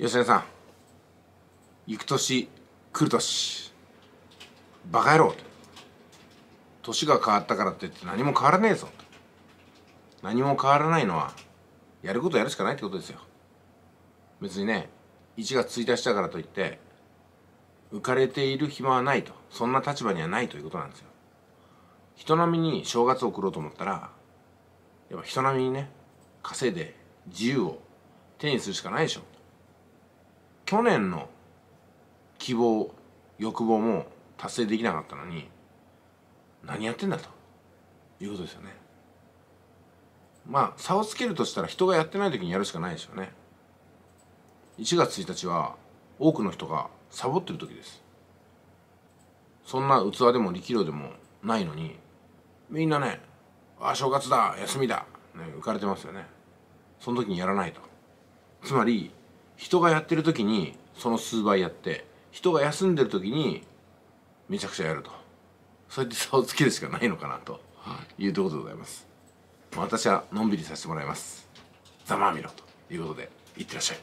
吉田さん行く年来る年バカ野郎と年が変わったからって言って何も変わらねえぞと何も変わらないのはやることやるしかないってことですよ別にね1月1日だからといって浮かれている暇はないとそんな立場にはないということなんですよ人並みに正月を送ろうと思ったらやっぱ人並みにね稼いで自由を手にするしかないでしょ去年の希望欲望も達成できなかったのに何やってんだということですよねまあ差をつけるとしたら人がやってない時にやるしかないですよね1月1日は多くの人がサボってる時ですそんな器でも力量でもないのにみんなねああ正月だ休みだ、ね、浮かれてますよねその時にやらないとつまり人がやってる時にその数倍やって人が休んでる時にめちゃくちゃやるとそうやって差をつけるしかないのかなというところでございます、はい、私はのんびりさせてもらいますざまあみろということでいってらっしゃい